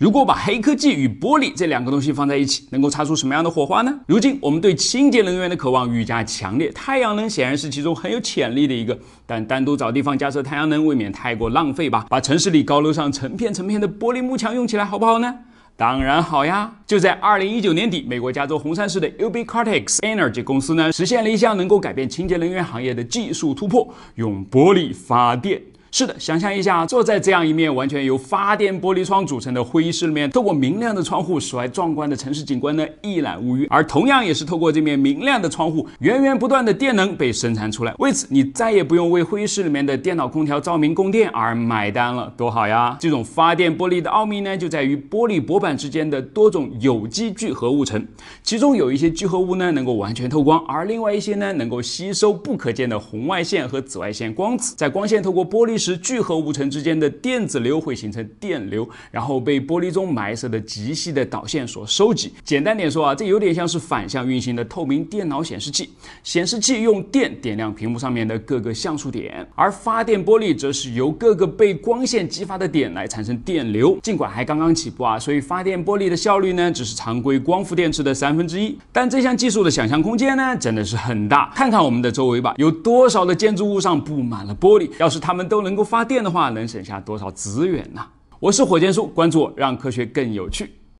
如果把黑科技与玻璃这两个东西放在一起，能够擦出什么样的火花呢？如今我们对清洁能源的渴望愈加强烈，太阳能显然是其中很有潜力的一个。但单独找地方加设太阳能，未免太过浪费吧？把城市里高楼上成片成片的玻璃幕墙用起来，好不好呢？当然好呀！就在二零一九年底，美国加州红杉市的 u b i c u r t e x s Energy 公司呢，实现了一项能够改变清洁能源行业的技术突破——用玻璃发电。是的，想象一下，坐在这样一面完全由发电玻璃窗组成的会议室里面，透过明亮的窗户，室外壮观的城市景观呢一览无余。而同样也是透过这面明亮的窗户，源源不断的电能被生产出来。为此，你再也不用为会议室里面的电脑、空调、照明、供电而买单了，多好呀！这种发电玻璃的奥秘呢，就在于玻璃薄板之间的多种有机聚合物层，其中有一些聚合物呢能够完全透光，而另外一些呢能够吸收不可见的红外线和紫外线光子，在光线透过玻璃时。聚合物层之间的电子流会形成电流，然后被玻璃中埋设的极细的导线所收集。简单点说啊，这有点像是反向运行的透明电脑显示器。显示器用电点亮屏幕上面的各个像素点，而发电玻璃则是由各个被光线激发的点来产生电流。尽管还刚刚起步啊，所以发电玻璃的效率呢，只是常规光伏电池的三分之一。但这项技术的想象空间呢，真的是很大。看看我们的周围吧，有多少的建筑物上布满了玻璃？要是它们都能。能够发电的话，能省下多少资源呢？我是火箭叔，关注我，让科学更有趣。